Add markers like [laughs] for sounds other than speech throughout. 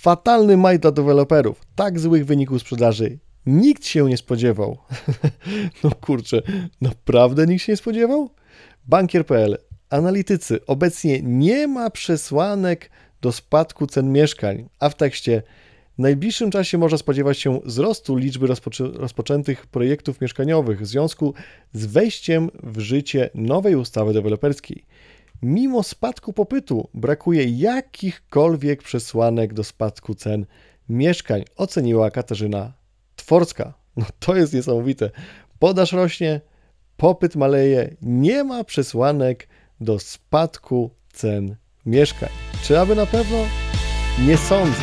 Fatalny maj dla deweloperów. Tak złych wyników sprzedaży nikt się nie spodziewał. [laughs] no kurczę, naprawdę nikt się nie spodziewał? Bankier.pl. Analitycy, obecnie nie ma przesłanek do spadku cen mieszkań, a w tekście w najbliższym czasie można spodziewać się wzrostu liczby rozpoczę rozpoczętych projektów mieszkaniowych w związku z wejściem w życie nowej ustawy deweloperskiej mimo spadku popytu brakuje jakichkolwiek przesłanek do spadku cen mieszkań, oceniła Katarzyna Tworska. No to jest niesamowite. Podaż rośnie, popyt maleje, nie ma przesłanek do spadku cen mieszkań. Czy aby na pewno? Nie sądzę.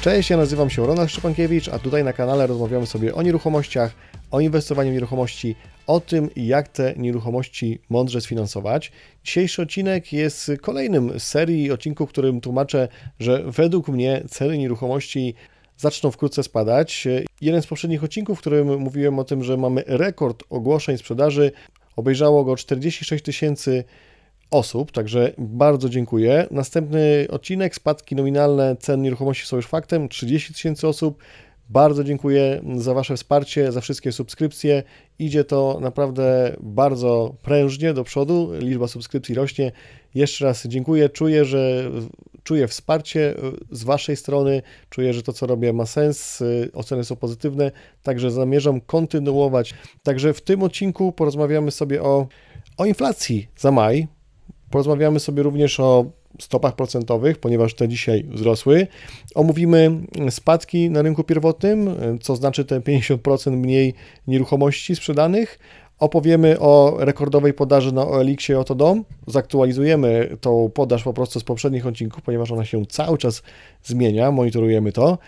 Cześć, ja nazywam się Ronald Szczepankiewicz, a tutaj na kanale rozmawiamy sobie o nieruchomościach, o inwestowaniu w nieruchomości, o tym, jak te nieruchomości mądrze sfinansować. Dzisiejszy odcinek jest kolejnym z serii odcinków, w którym tłumaczę, że według mnie ceny nieruchomości zaczną wkrótce spadać. Jeden z poprzednich odcinków, w którym mówiłem o tym, że mamy rekord ogłoszeń sprzedaży, obejrzało go 46 tysięcy osób, także bardzo dziękuję. Następny odcinek, spadki nominalne cen nieruchomości są już faktem, 30 tysięcy osób, bardzo dziękuję za Wasze wsparcie, za wszystkie subskrypcje. Idzie to naprawdę bardzo prężnie do przodu, liczba subskrypcji rośnie. Jeszcze raz dziękuję, czuję, że czuję wsparcie e, z Waszej strony, czuję, że to, co robię, ma sens, e, oceny są pozytywne, także zamierzam kontynuować. Także w tym odcinku porozmawiamy sobie o, o inflacji za maj. Porozmawiamy sobie również o stopach procentowych, ponieważ te dzisiaj wzrosły. Omówimy spadki na rynku pierwotnym, co znaczy te 50% mniej nieruchomości sprzedanych. Opowiemy o rekordowej podaży na OLX-ie oto dom. Zaktualizujemy tą podaż po prostu z poprzednich odcinków, ponieważ ona się cały czas zmienia, monitorujemy to.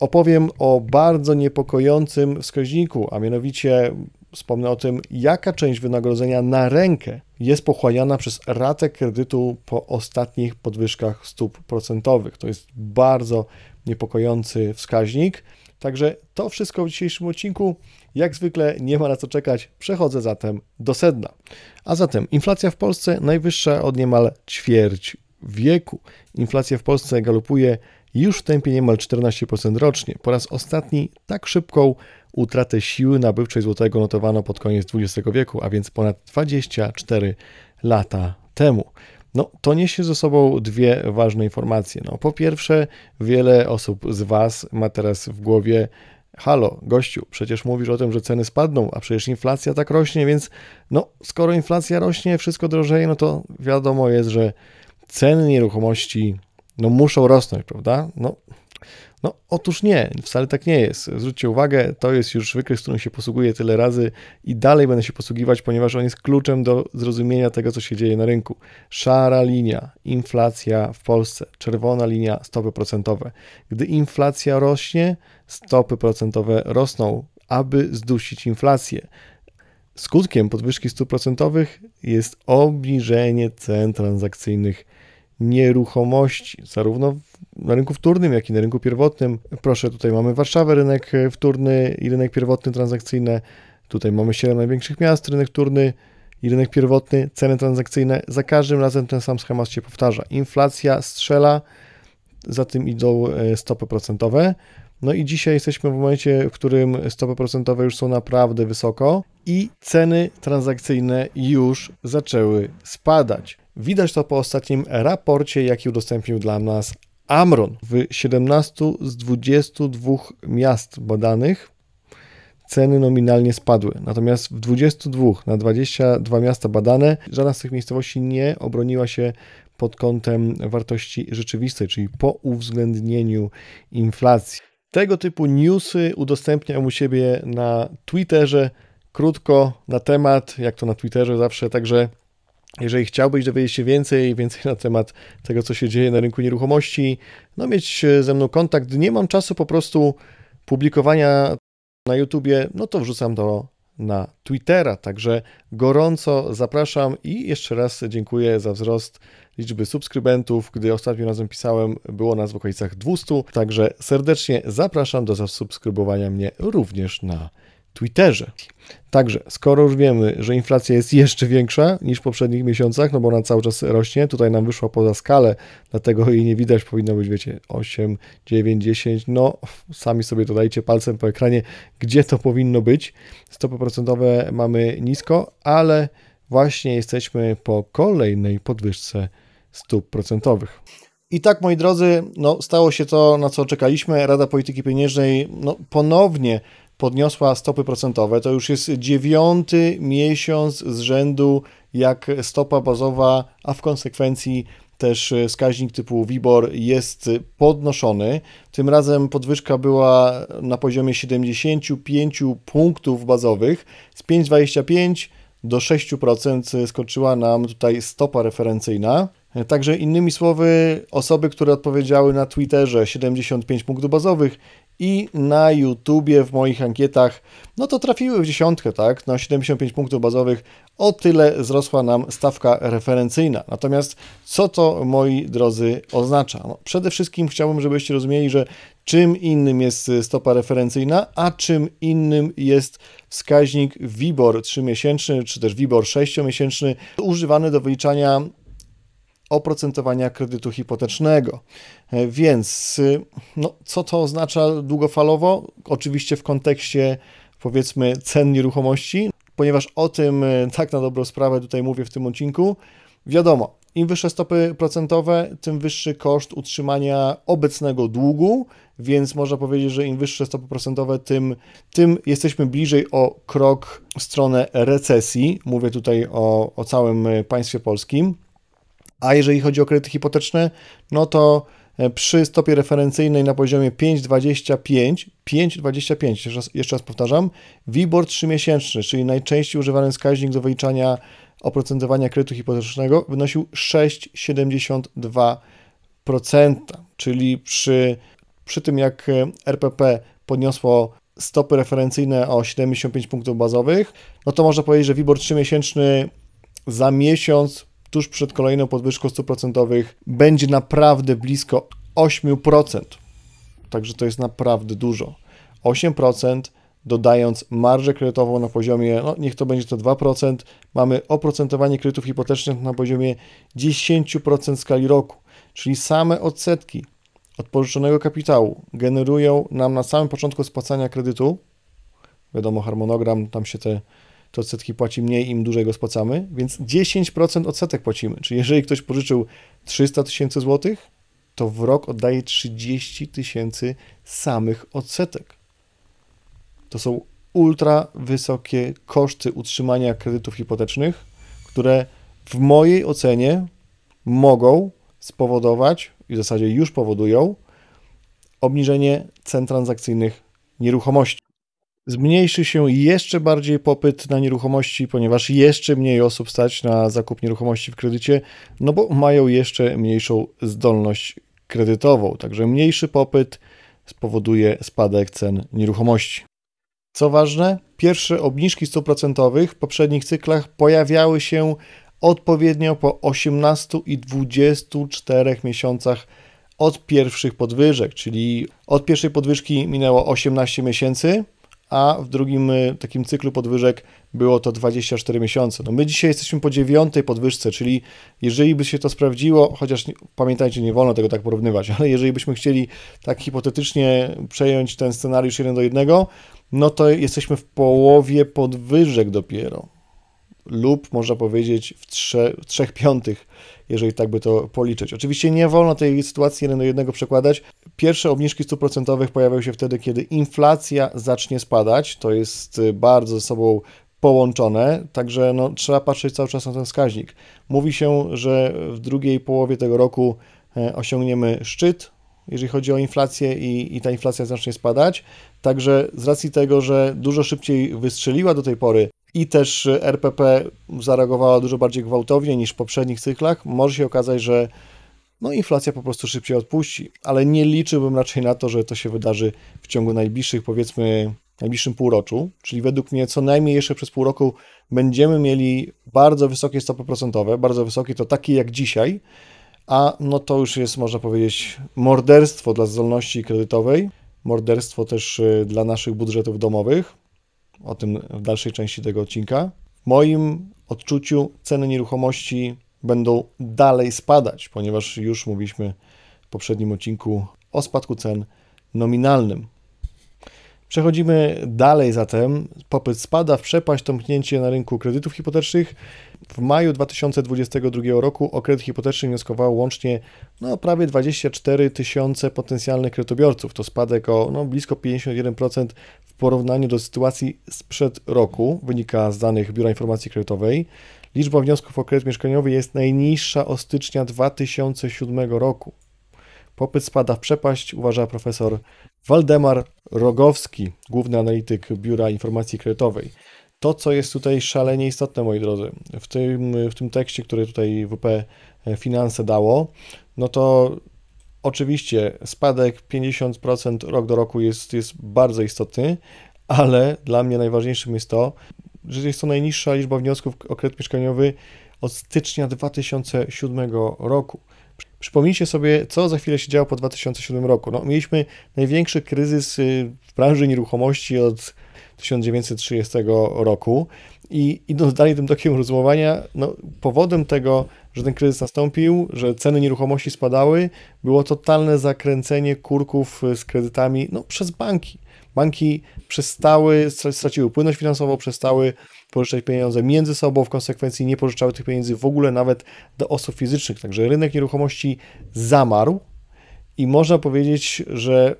Opowiem o bardzo niepokojącym wskaźniku, a mianowicie wspomnę o tym, jaka część wynagrodzenia na rękę jest pochłaniana przez ratę kredytu po ostatnich podwyżkach stóp procentowych. To jest bardzo niepokojący wskaźnik. Także to wszystko w dzisiejszym odcinku. Jak zwykle nie ma na co czekać, przechodzę zatem do sedna. A zatem inflacja w Polsce najwyższa od niemal ćwierć wieku. Inflacja w Polsce galopuje już w tempie niemal 14% rocznie. Po raz ostatni tak szybką Utratę siły nabywczej złotego notowano pod koniec XX wieku, a więc ponad 24 lata temu. No, to niesie ze sobą dwie ważne informacje. No, po pierwsze, wiele osób z Was ma teraz w głowie Halo, gościu, przecież mówisz o tym, że ceny spadną, a przecież inflacja tak rośnie, więc no, skoro inflacja rośnie, wszystko drożeje, no to wiadomo jest, że ceny nieruchomości no, muszą rosnąć, prawda? No, no, otóż nie, wcale tak nie jest. Zwróćcie uwagę, to jest już wykres, którym się posługuję tyle razy i dalej będę się posługiwać, ponieważ on jest kluczem do zrozumienia tego, co się dzieje na rynku. Szara linia, inflacja w Polsce, czerwona linia, stopy procentowe. Gdy inflacja rośnie, stopy procentowe rosną, aby zdusić inflację. Skutkiem podwyżki stóp procentowych jest obniżenie cen transakcyjnych nieruchomości, zarówno na rynku wtórnym, jak i na rynku pierwotnym. Proszę, tutaj mamy Warszawę, rynek e, wtórny i rynek pierwotny transakcyjne. Tutaj mamy 7 największych miast, rynek wtórny i rynek pierwotny, ceny transakcyjne. Za każdym razem ten sam schemat się powtarza. Inflacja strzela, za tym idą e, stopy procentowe. No i dzisiaj jesteśmy w momencie, w którym stopy procentowe już są naprawdę wysoko i ceny transakcyjne już zaczęły spadać. Widać to po ostatnim raporcie, jaki udostępnił dla nas Amron. W 17 z 22 miast badanych ceny nominalnie spadły. Natomiast w 22 na 22 miasta badane żadna z tych miejscowości nie obroniła się pod kątem wartości rzeczywistej, czyli po uwzględnieniu inflacji. Tego typu newsy udostępniam u siebie na Twitterze krótko na temat, jak to na Twitterze zawsze, także jeżeli chciałbyś dowiedzieć się więcej, więcej na temat tego, co się dzieje na rynku nieruchomości, no mieć e, ze mną kontakt, nie mam czasu po prostu publikowania na YouTubie, no to wrzucam to na Twittera, także gorąco zapraszam i jeszcze raz dziękuję za wzrost liczby subskrybentów. Gdy ostatnio razem pisałem, było nas w okolicach 200, także serdecznie zapraszam do zasubskrybowania mnie również na Twitterze. Także, skoro już wiemy, że inflacja jest jeszcze większa niż w poprzednich miesiącach, no bo ona cały czas rośnie, tutaj nam wyszła poza skalę, dlatego jej nie widać, powinno być, wiecie, 8, 9, 10, no sami sobie to dajcie palcem po ekranie, gdzie to powinno być. Stopy procentowe mamy nisko, ale właśnie jesteśmy po kolejnej podwyżce stóp procentowych. I tak, moi drodzy, no, stało się to, na co czekaliśmy. Rada Polityki Pieniężnej no, ponownie podniosła stopy procentowe. To już jest dziewiąty miesiąc z rzędu, jak stopa bazowa, a w konsekwencji też wskaźnik typu WIBOR jest podnoszony. Tym razem podwyżka była na poziomie 75 punktów bazowych z 5,25 do 6% skoczyła nam tutaj stopa referencyjna. Także innymi słowy, osoby, które odpowiedziały na Twitterze 75 punktów bazowych i na YouTubie w moich ankietach, no to trafiły w dziesiątkę, tak? Na 75 punktów bazowych o tyle wzrosła nam stawka referencyjna. Natomiast co to, moi drodzy, oznacza? No, przede wszystkim chciałbym, żebyście rozumieli, że czym innym jest stopa referencyjna, a czym innym jest wskaźnik WIBOR 3-miesięczny, czy też WIBOR 6-miesięczny, używany do wyliczania oprocentowania kredytu hipotecznego. E, więc y, no, co to oznacza długofalowo? Oczywiście w kontekście powiedzmy cen nieruchomości, ponieważ o tym y, tak na dobrą sprawę tutaj mówię w tym odcinku. Wiadomo, im wyższe stopy procentowe, tym wyższy koszt utrzymania obecnego długu, więc można powiedzieć, że im wyższe stopy procentowe, tym, tym jesteśmy bliżej o krok w stronę recesji. Mówię tutaj o, o całym państwie polskim. A jeżeli chodzi o kredyty hipoteczne, no to e, przy stopie referencyjnej na poziomie 5,25, 5,25, jeszcze, jeszcze raz powtarzam, WIBOR 3-miesięczny, czyli najczęściej używany wskaźnik do wyliczania oprocentowania kredytu hipotecznego, wynosił 6,72%, czyli przy, przy tym jak e, RPP podniosło stopy referencyjne o 75 punktów bazowych, no to można powiedzieć, że WIBOR 3-miesięczny za miesiąc tuż przed kolejną podwyżką stóp procentowych będzie naprawdę blisko 8%. Także to jest naprawdę dużo. 8% dodając marżę kredytową na poziomie, no niech to będzie to 2%, mamy oprocentowanie kredytów hipotecznych na poziomie 10% skali roku, czyli same odsetki od pożyczonego kapitału generują nam na samym początku spłacania kredytu, wiadomo harmonogram, tam się te to odsetki płaci mniej, im dłużej go spłacamy, więc 10% odsetek płacimy. Czyli jeżeli ktoś pożyczył 300 tysięcy złotych, to w rok oddaje 30 tysięcy samych odsetek. To są ultra wysokie koszty utrzymania kredytów hipotecznych, które w mojej ocenie mogą spowodować i w zasadzie już powodują obniżenie cen transakcyjnych nieruchomości zmniejszy się jeszcze bardziej popyt na nieruchomości, ponieważ jeszcze mniej osób stać na zakup nieruchomości w kredycie, no bo mają jeszcze mniejszą zdolność kredytową. Także mniejszy popyt spowoduje spadek cen nieruchomości. Co ważne, pierwsze obniżki stóp procentowych w poprzednich cyklach pojawiały się odpowiednio po 18 i 24 miesiącach od pierwszych podwyżek, czyli od pierwszej podwyżki minęło 18 miesięcy, a w drugim y, takim cyklu podwyżek było to 24 miesiące. No my dzisiaj jesteśmy po dziewiątej podwyżce, czyli jeżeli by się to sprawdziło, chociaż pamiętajcie, nie wolno tego tak porównywać, ale jeżeli byśmy chcieli tak hipotetycznie przejąć ten scenariusz 1 do 1, no to jesteśmy w połowie podwyżek dopiero lub można powiedzieć w, trze, w trzech piątych jeżeli tak by to policzyć. Oczywiście nie wolno tej sytuacji jeden do jednego przekładać. Pierwsze obniżki stóp procentowych pojawiają się wtedy, kiedy inflacja zacznie spadać. To jest y, bardzo ze sobą połączone, także no, trzeba patrzeć cały czas na ten wskaźnik. Mówi się, że w drugiej połowie tego roku e, osiągniemy szczyt, jeżeli chodzi o inflację i, i, ta inflacja zacznie spadać. Także z racji tego, że dużo szybciej wystrzeliła do tej pory i też y, RPP zareagowała dużo bardziej gwałtownie niż w poprzednich cyklach, może się okazać, że no, inflacja po prostu szybciej odpuści, ale nie liczyłbym raczej na to, że to się wydarzy w ciągu najbliższych, powiedzmy, najbliższym półroczu, czyli według mnie co najmniej jeszcze przez pół roku będziemy mieli bardzo wysokie stopy procentowe, bardzo wysokie to takie jak dzisiaj, a no to już jest, można powiedzieć, morderstwo dla zdolności kredytowej, morderstwo też y, dla naszych budżetów domowych o tym w dalszej części tego odcinka. W moim odczuciu ceny nieruchomości będą dalej spadać, ponieważ już mówiliśmy w poprzednim odcinku o spadku cen nominalnym. Przechodzimy dalej zatem. Popyt spada, w przepaść tąpnięcie na rynku kredytów hipotecznych. W maju 2022 roku o kredyt hipoteczny wnioskowało łącznie no, prawie 24 tysiące potencjalnych kredytobiorców. To spadek o no, blisko 51% w porównaniu do sytuacji sprzed roku, wynika z danych Biura Informacji Kredytowej. Liczba wniosków o kredyt mieszkaniowy jest najniższa od stycznia 2007 roku. Popyt spada w przepaść, uważa profesor Waldemar Rogowski, główny analityk Biura Informacji Kredytowej. To, co jest tutaj szalenie istotne, moi drodzy, w tym, w tym tekście, który tutaj WP Finanse dało, no to oczywiście spadek 50% rok do roku jest, jest bardzo istotny, ale dla mnie najważniejszym jest to, że jest to najniższa liczba wniosków o kredyt mieszkaniowy od stycznia 2007 roku. Przypomnijcie sobie, co za chwilę się działo po 2007 roku. No, mieliśmy największy kryzys y, w branży nieruchomości od 1930 roku i idąc dalej tym tokiem rozumowania, no, powodem tego, że ten kryzys nastąpił, że ceny nieruchomości spadały, było totalne zakręcenie kurków y, z kredytami no, przez banki. Banki przestały, straciły płynność finansową, przestały pożyczać pieniądze między sobą, w konsekwencji nie pożyczały tych pieniędzy w ogóle nawet do osób fizycznych. Także rynek nieruchomości zamarł i można powiedzieć, że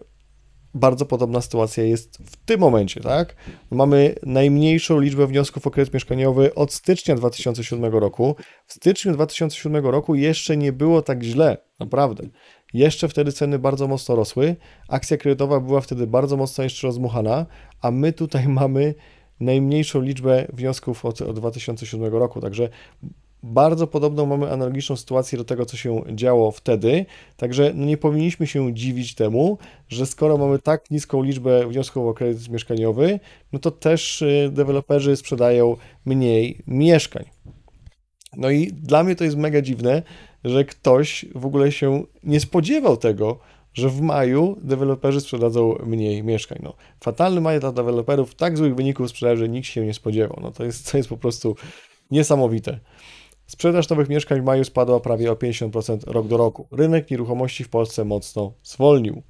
bardzo podobna sytuacja jest w tym momencie, tak? Mamy najmniejszą liczbę wniosków o kredyt mieszkaniowy od stycznia 2007 roku. W styczniu 2007 roku jeszcze nie było tak źle, naprawdę. Jeszcze wtedy ceny bardzo mocno rosły, akcja kredytowa była wtedy bardzo mocno jeszcze rozmuchana, a my tutaj [laughs] mamy najmniejszą liczbę wniosków od, od 2007 roku, także bardzo podobną mamy analogiczną sytuację do tego, co się działo wtedy. Także no nie powinniśmy się dziwić temu, że skoro mamy tak niską liczbę wniosków o kredyt mieszkaniowy, no to też y, deweloperzy sprzedają mniej mieszkań. No i dla mnie to jest mega dziwne, że ktoś w ogóle się nie spodziewał tego, że w maju deweloperzy sprzedadzą mniej mieszkań. No, fatalny maj dla deweloperów, tak złych wyników sprzedaży nikt się nie spodziewał. No, to, jest, to jest po prostu niesamowite. Sprzedaż nowych mieszkań w maju spadła prawie o 50% rok do roku. Rynek nieruchomości w Polsce mocno zwolnił.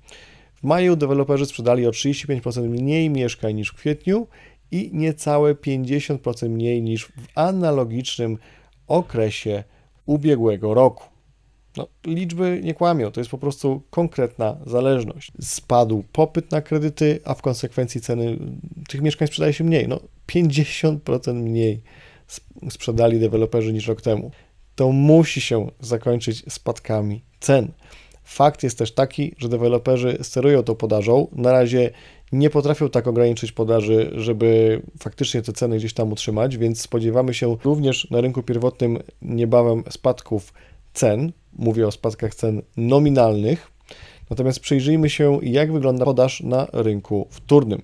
W maju deweloperzy sprzedali o 35% mniej mieszkań niż w kwietniu i niecałe 50% mniej niż w analogicznym okresie ubiegłego roku. No, liczby nie kłamią, to jest po prostu konkretna zależność. Spadł popyt na kredyty, a w konsekwencji ceny tych mieszkań sprzedaje się mniej. No, 50% mniej sprzedali deweloperzy niż rok temu. To musi się zakończyć spadkami cen. Fakt jest też taki, że deweloperzy sterują tą podażą. Na razie nie potrafią tak ograniczyć podaży, żeby faktycznie te ceny gdzieś tam utrzymać, więc spodziewamy się również na rynku pierwotnym niebawem spadków cen. Mówię o spadkach cen nominalnych. Natomiast przyjrzyjmy się, jak wygląda podaż na rynku wtórnym.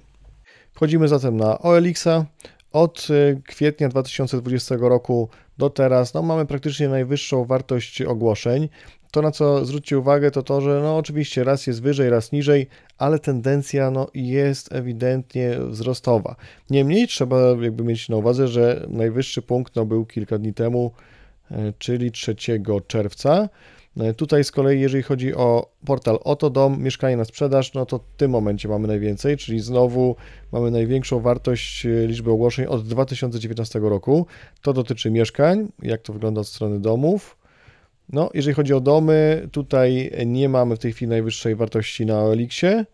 Wchodzimy zatem na OLX-a. Od y, kwietnia 2020 roku do teraz no, mamy praktycznie najwyższą wartość ogłoszeń to, na co zwróćcie uwagę, to to, że no oczywiście raz jest wyżej, raz niżej, ale tendencja no, jest ewidentnie wzrostowa. Niemniej trzeba jakby mieć na uwadze, że najwyższy punkt no, był kilka dni temu, e, czyli 3 czerwca. E, tutaj z kolei, jeżeli chodzi o portal Oto Dom, mieszkanie na sprzedaż, no to w tym momencie mamy najwięcej, czyli znowu mamy największą wartość e, liczby ogłoszeń od 2019 roku. To dotyczy mieszkań, jak to wygląda od strony domów. No, jeżeli chodzi o domy, tutaj nie mamy w tej chwili najwyższej wartości na Elixie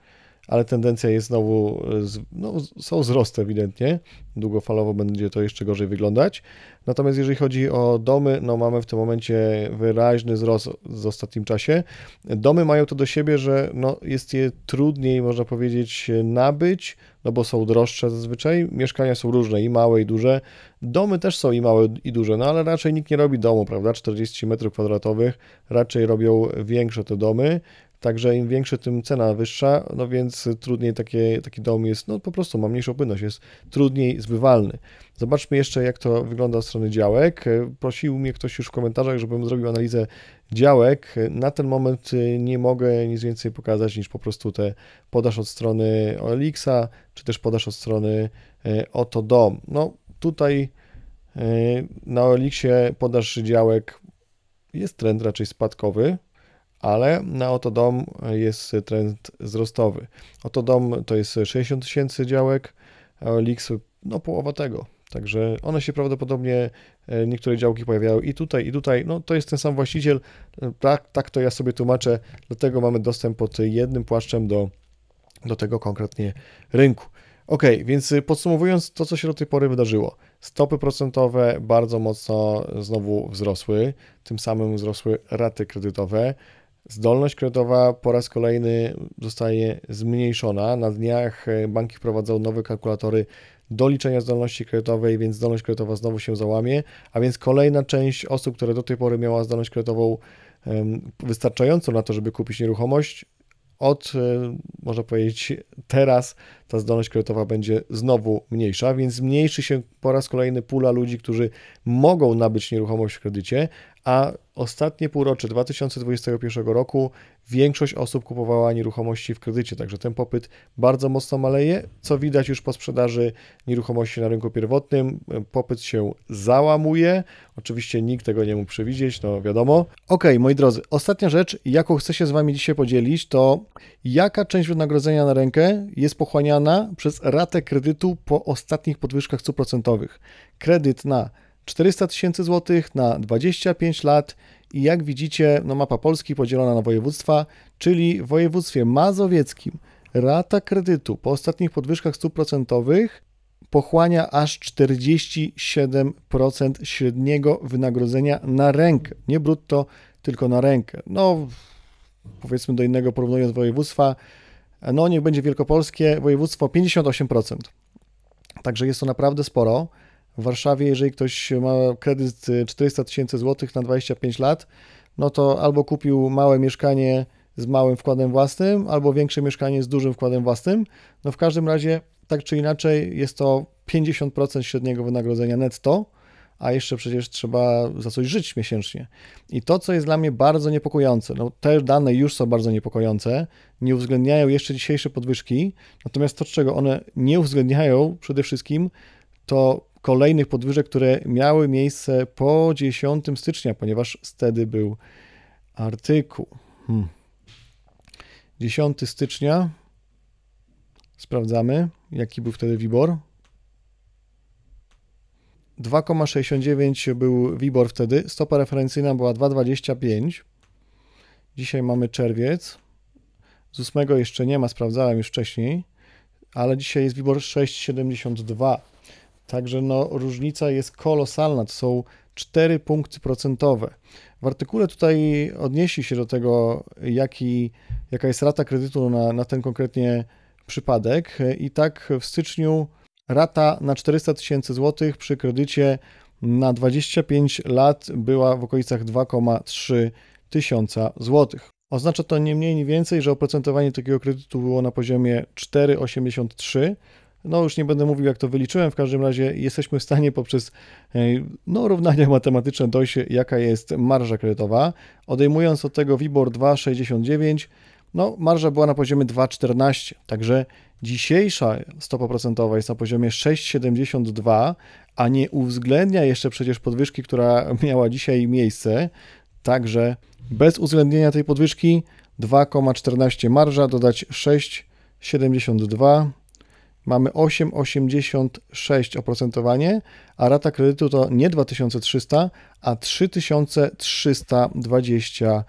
ale tendencja jest znowu, e, no, są wzrosty ewidentnie, długofalowo będzie to jeszcze gorzej wyglądać. Natomiast jeżeli chodzi o domy, no mamy w tym momencie wyraźny wzrost w ostatnim czasie. Domy mają to do siebie, że no, jest je trudniej, można powiedzieć, nabyć, no bo są droższe zazwyczaj. Mieszkania są różne, i małe, i duże. Domy też są i małe, i duże, no ale raczej nikt nie robi domu, prawda? 40 metrów kwadratowych, raczej robią większe te domy, Także im większe, tym cena wyższa, no więc trudniej takie, taki dom jest, no po prostu ma mniejszą płynność, jest trudniej zbywalny. Zobaczmy jeszcze, jak to wygląda od strony działek. Prosił mnie ktoś już w komentarzach, żebym zrobił analizę działek. Na ten moment y, nie mogę nic więcej pokazać niż po prostu te podaż od strony OLX-a, czy też podaż od strony y, Oto Dom. No tutaj y, na OLX-ie podaż działek jest trend raczej spadkowy, ale na oto dom jest trend wzrostowy. Oto dom to jest 60 tysięcy działek, Lix no połowa tego. Także one się prawdopodobnie, e, niektóre działki pojawiają i tutaj, i tutaj. No to jest ten sam właściciel, tak, tak to ja sobie tłumaczę, dlatego mamy dostęp pod jednym płaszczem do, do tego konkretnie rynku. Ok, więc podsumowując to, co się do tej pory wydarzyło. Stopy procentowe bardzo mocno znowu wzrosły, tym samym wzrosły raty kredytowe. Zdolność kredytowa po raz kolejny zostaje zmniejszona. Na dniach e, banki wprowadzą nowe kalkulatory do liczenia zdolności kredytowej, więc zdolność kredytowa znowu się załamie, a więc kolejna część osób, które do tej pory miała zdolność kredytową wystarczającą na to, żeby kupić nieruchomość, od, e, można powiedzieć, teraz ta zdolność kredytowa będzie znowu mniejsza, więc zmniejszy się po raz kolejny pula ludzi, którzy mogą nabyć nieruchomość w kredycie, a ostatnie półrocze 2021 roku większość osób kupowała nieruchomości w kredycie, także ten popyt bardzo mocno maleje, co widać już po sprzedaży nieruchomości na rynku pierwotnym. Popyt się załamuje, oczywiście nikt tego nie mógł przewidzieć, no wiadomo. Ok, moi drodzy, ostatnia rzecz, jaką chcę się z Wami dzisiaj podzielić, to jaka część wynagrodzenia na rękę jest pochłaniana przez ratę kredytu po ostatnich podwyżkach stóp procentowych. Kredyt na 400 tysięcy złotych na 25 lat i jak widzicie, no mapa Polski podzielona na województwa, czyli w województwie mazowieckim rata kredytu po ostatnich podwyżkach stóp procentowych pochłania aż 47% średniego wynagrodzenia na rękę. Nie brutto, tylko na rękę. No, powiedzmy do innego porównując województwa, no niech będzie wielkopolskie województwo 58%. Także jest to naprawdę sporo w Warszawie, jeżeli ktoś ma kredyt 400 y, tysięcy złotych na 25 lat, no to albo kupił małe mieszkanie z małym wkładem własnym, albo większe mieszkanie z dużym wkładem własnym. No w każdym razie, tak czy inaczej, jest to 50% średniego wynagrodzenia netto, a jeszcze przecież trzeba za coś żyć miesięcznie. I to, co jest dla mnie bardzo niepokojące, no te dane już są bardzo niepokojące, nie uwzględniają jeszcze dzisiejsze podwyżki, natomiast to, czego one nie uwzględniają przede wszystkim, to kolejnych podwyżek, które miały miejsce po 10 stycznia, ponieważ wtedy był artykuł. Hmm. 10 stycznia sprawdzamy, jaki był wtedy WIBOR. 2,69 był WIBOR wtedy, stopa referencyjna była 2,25. Dzisiaj mamy czerwiec. Z 8 jeszcze nie ma, sprawdzałem już wcześniej, ale dzisiaj jest WIBOR 6,72. Także no, różnica jest kolosalna, to są 4 punkty procentowe. W artykule tutaj odnieśli się do tego, jaki, jaka jest rata kredytu na, na ten konkretnie przypadek. I tak w styczniu rata na 400 tysięcy złotych przy kredycie na 25 lat była w okolicach 2,3 tysiąca złotych. Oznacza to nie mniej, nie więcej, że oprocentowanie takiego kredytu było na poziomie 4,83, no już nie będę mówił, jak to wyliczyłem, w każdym razie jesteśmy w stanie poprzez e, no, równania [laughs] matematyczne dojść, jaka jest marża kredytowa. Odejmując od tego WIBOR 2,69, no marża była na poziomie 2,14, także dzisiejsza stopa procentowa jest na poziomie 6,72, a nie uwzględnia jeszcze przecież podwyżki, która miała dzisiaj miejsce, także bez uwzględnienia tej podwyżki 2,14 marża dodać 6,72 mamy 8,86 oprocentowanie, a rata kredytu to nie 2300, a 3320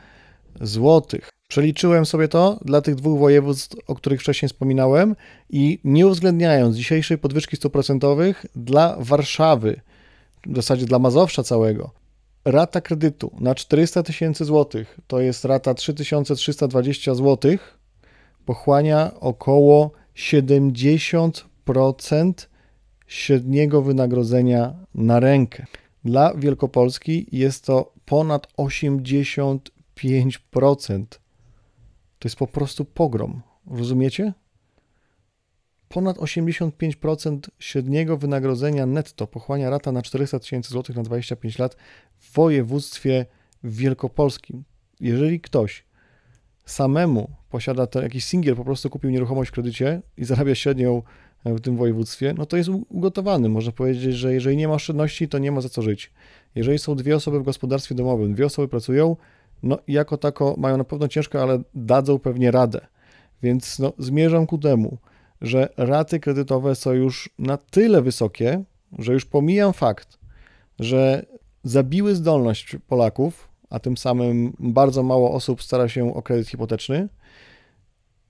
zł. Przeliczyłem sobie to dla tych dwóch województw, o których wcześniej wspominałem i nie uwzględniając dzisiejszej podwyżki stóp procentowych dla Warszawy, w zasadzie dla Mazowsza całego, rata kredytu na 400 tysięcy złotych, to jest rata 3320 zł, pochłania około 70% średniego wynagrodzenia na rękę. Dla Wielkopolski jest to ponad 85%. To jest po prostu pogrom. Rozumiecie? Ponad 85% średniego wynagrodzenia netto pochłania rata na 400 tysięcy złotych na 25 lat w województwie wielkopolskim. Jeżeli ktoś samemu posiada ten jakiś singiel, po prostu kupił nieruchomość w kredycie i zarabia średnią e, w tym województwie, no to jest ugotowany. Można powiedzieć, że jeżeli nie ma oszczędności, to nie ma za co żyć. Jeżeli są dwie osoby w gospodarstwie domowym, dwie osoby pracują, no jako tako mają na pewno ciężko, ale dadzą pewnie radę. Więc no, zmierzam ku temu, że raty kredytowe są już na tyle wysokie, że już pomijam fakt, że zabiły zdolność Polaków a tym samym bardzo mało osób stara się o kredyt hipoteczny,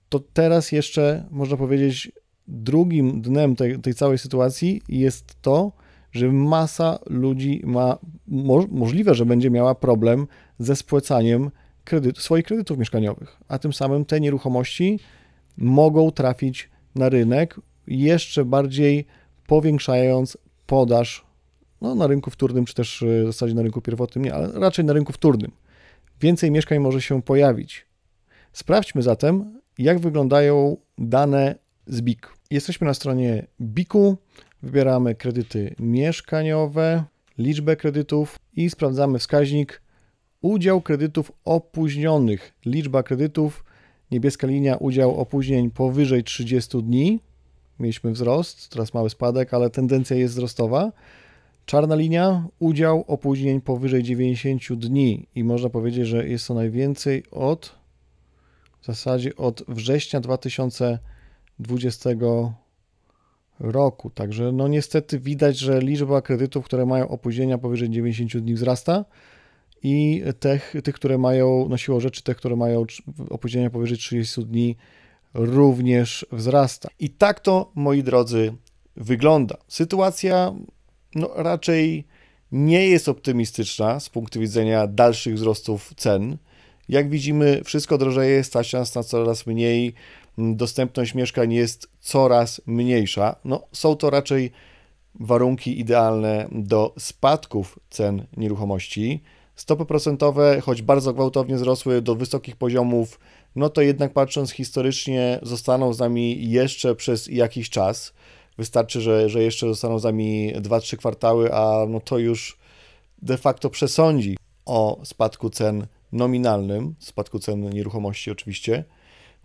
to teraz jeszcze można powiedzieć, drugim dnem tej, tej całej sytuacji jest to, że masa ludzi ma możliwe, że będzie miała problem ze spłacaniem kredyt, swoich kredytów mieszkaniowych, a tym samym te nieruchomości mogą trafić na rynek, jeszcze bardziej powiększając podaż no, na rynku wtórnym, czy też y, w zasadzie na rynku pierwotnym, nie, ale raczej na rynku wtórnym. Więcej mieszkań może się pojawić. Sprawdźmy zatem, jak wyglądają dane z BIK. Jesteśmy na stronie BIK-u, wybieramy kredyty mieszkaniowe, liczbę kredytów i sprawdzamy wskaźnik udział kredytów opóźnionych, liczba kredytów, niebieska linia, udział opóźnień powyżej 30 dni. Mieliśmy wzrost, teraz mały spadek, ale tendencja jest wzrostowa. Czarna linia, udział opóźnień powyżej 90 dni i można powiedzieć, że jest to najwięcej od w zasadzie od września 2020 roku. Także no niestety widać, że liczba kredytów, które mają opóźnienia powyżej 90 dni wzrasta i tych, tych które mają, no siłą rzeczy, te, które mają opóźnienia powyżej 30 dni również wzrasta. I tak to, moi drodzy, wygląda. Sytuacja no, raczej nie jest optymistyczna z punktu widzenia dalszych wzrostów cen. Jak widzimy, wszystko drożeje, stać nas na coraz mniej, dostępność mieszkań jest coraz mniejsza. No, są to raczej warunki idealne do spadków cen nieruchomości. Stopy procentowe, choć bardzo gwałtownie wzrosły do wysokich poziomów, no to jednak patrząc historycznie, zostaną z nami jeszcze przez jakiś czas. Wystarczy, że, że jeszcze zostaną za nami 2-3 kwartały, a no to już de facto przesądzi o spadku cen nominalnym, spadku cen nieruchomości oczywiście.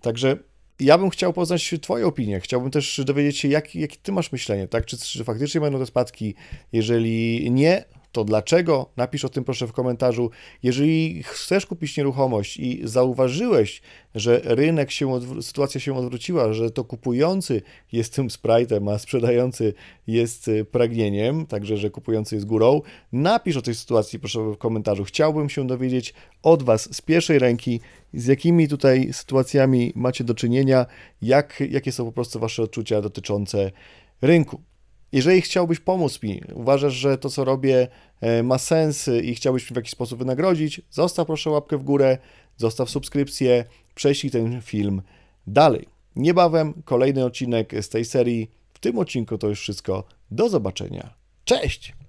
Także ja bym chciał poznać Twoje opinie. Chciałbym też dowiedzieć się, jakie jak Ty masz myślenie, tak? Czy, czy faktycznie będą te spadki? Jeżeli nie, to dlaczego? Napisz o tym proszę w komentarzu. Jeżeli chcesz kupić nieruchomość i zauważyłeś, że rynek się, sytuacja się odwróciła, że to kupujący jest tym sprite'em, a sprzedający jest y, pragnieniem, także że kupujący jest górą, napisz o tej sytuacji proszę w komentarzu. Chciałbym się dowiedzieć od Was z pierwszej ręki, z jakimi tutaj sytuacjami macie do czynienia, jak, jakie są po prostu Wasze odczucia dotyczące rynku. Jeżeli chciałbyś pomóc mi, uważasz, że to co robię e, ma sens i chciałbyś mi w jakiś sposób wynagrodzić, zostaw proszę łapkę w górę, zostaw subskrypcję, prześlij ten film dalej. Niebawem kolejny odcinek z tej serii. W tym odcinku to już wszystko. Do zobaczenia. Cześć!